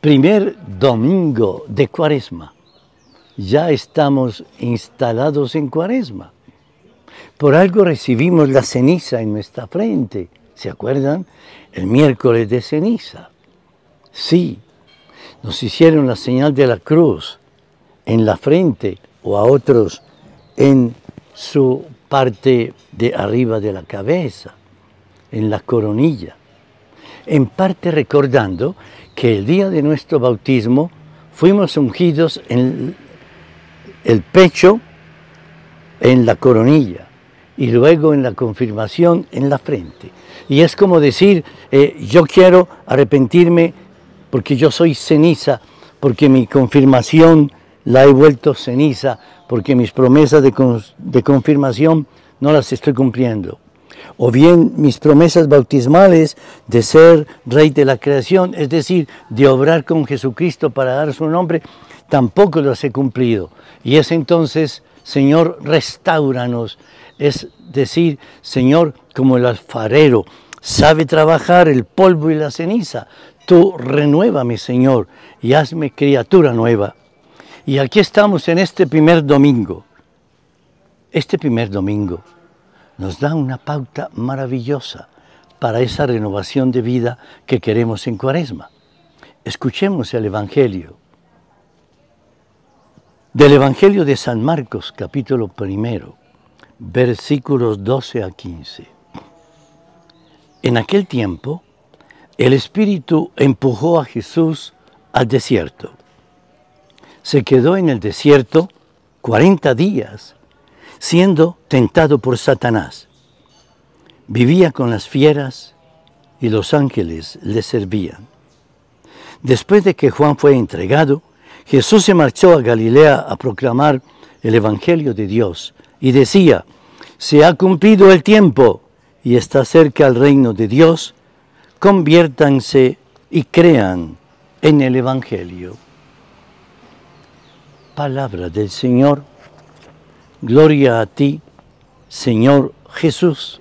Primer domingo de cuaresma. Ya estamos instalados en cuaresma. Por algo recibimos la ceniza en nuestra frente. ¿Se acuerdan? El miércoles de ceniza. Sí, nos hicieron la señal de la cruz en la frente o a otros en su parte de arriba de la cabeza, en la coronilla en parte recordando que el día de nuestro bautismo fuimos ungidos en el pecho, en la coronilla y luego en la confirmación en la frente. Y es como decir, eh, yo quiero arrepentirme porque yo soy ceniza, porque mi confirmación la he vuelto ceniza, porque mis promesas de confirmación no las estoy cumpliendo o bien mis promesas bautismales de ser rey de la creación, es decir, de obrar con Jesucristo para dar su nombre, tampoco las he cumplido. Y es entonces, Señor, restauranos, es decir, Señor, como el alfarero, sabe trabajar el polvo y la ceniza, tú renuévame, Señor, y hazme criatura nueva. Y aquí estamos en este primer domingo, este primer domingo nos da una pauta maravillosa para esa renovación de vida que queremos en Cuaresma. Escuchemos el Evangelio. Del Evangelio de San Marcos, capítulo primero, versículos 12 a 15. En aquel tiempo, el Espíritu empujó a Jesús al desierto. Se quedó en el desierto 40 días siendo tentado por Satanás. Vivía con las fieras y los ángeles le servían. Después de que Juan fue entregado, Jesús se marchó a Galilea a proclamar el Evangelio de Dios y decía, se ha cumplido el tiempo y está cerca el reino de Dios, conviértanse y crean en el Evangelio. Palabra del Señor Gloria a ti, Señor Jesús.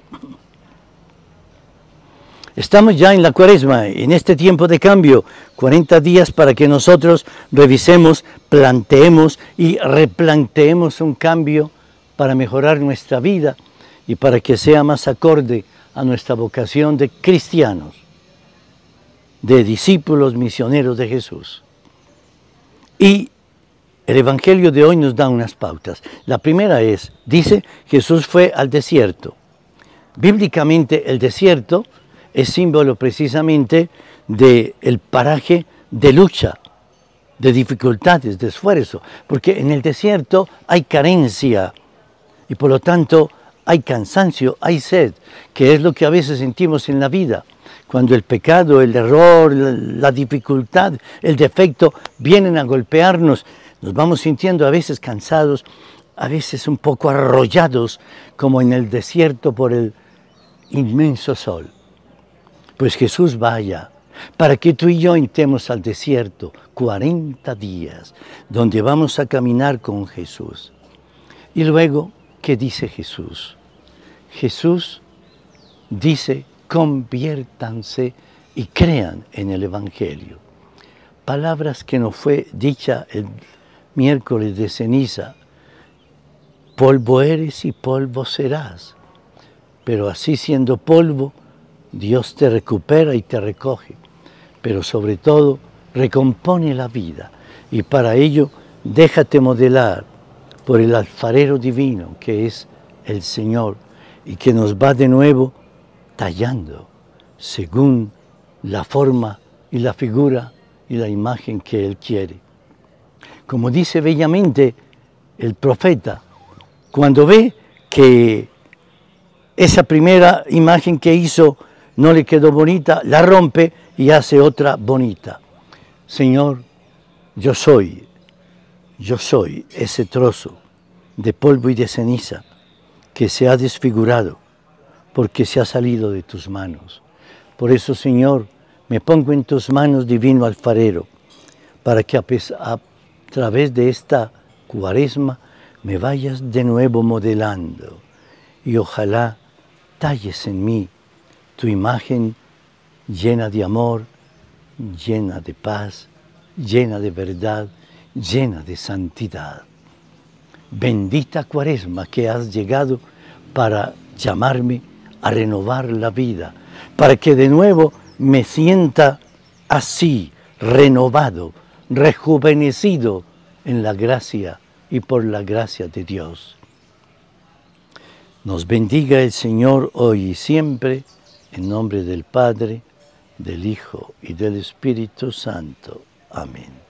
Estamos ya en la cuaresma, en este tiempo de cambio, 40 días para que nosotros revisemos, planteemos y replanteemos un cambio para mejorar nuestra vida y para que sea más acorde a nuestra vocación de cristianos, de discípulos misioneros de Jesús. Y el Evangelio de hoy nos da unas pautas. La primera es, dice, Jesús fue al desierto. Bíblicamente el desierto es símbolo precisamente del el paraje de lucha, de dificultades, de esfuerzo, porque en el desierto hay carencia y por lo tanto hay cansancio, hay sed, que es lo que a veces sentimos en la vida, cuando el pecado, el error, la dificultad, el defecto vienen a golpearnos nos vamos sintiendo a veces cansados, a veces un poco arrollados, como en el desierto por el inmenso sol. Pues Jesús vaya, para que tú y yo entremos al desierto 40 días, donde vamos a caminar con Jesús. Y luego, ¿qué dice Jesús? Jesús dice, conviértanse y crean en el Evangelio. Palabras que nos fue dicha el miércoles de ceniza, polvo eres y polvo serás, pero así siendo polvo, Dios te recupera y te recoge, pero sobre todo recompone la vida y para ello déjate modelar por el alfarero divino que es el Señor y que nos va de nuevo tallando según la forma y la figura y la imagen que Él quiere como dice bellamente el profeta, cuando ve que esa primera imagen que hizo no le quedó bonita, la rompe y hace otra bonita. Señor, yo soy, yo soy ese trozo de polvo y de ceniza que se ha desfigurado porque se ha salido de tus manos. Por eso, Señor, me pongo en tus manos, divino alfarero, para que a pesar, través de esta cuaresma me vayas de nuevo modelando y ojalá talles en mí tu imagen llena de amor, llena de paz, llena de verdad, llena de santidad. Bendita cuaresma que has llegado para llamarme a renovar la vida, para que de nuevo me sienta así, renovado, rejuvenecido en la gracia y por la gracia de Dios. Nos bendiga el Señor hoy y siempre, en nombre del Padre, del Hijo y del Espíritu Santo. Amén.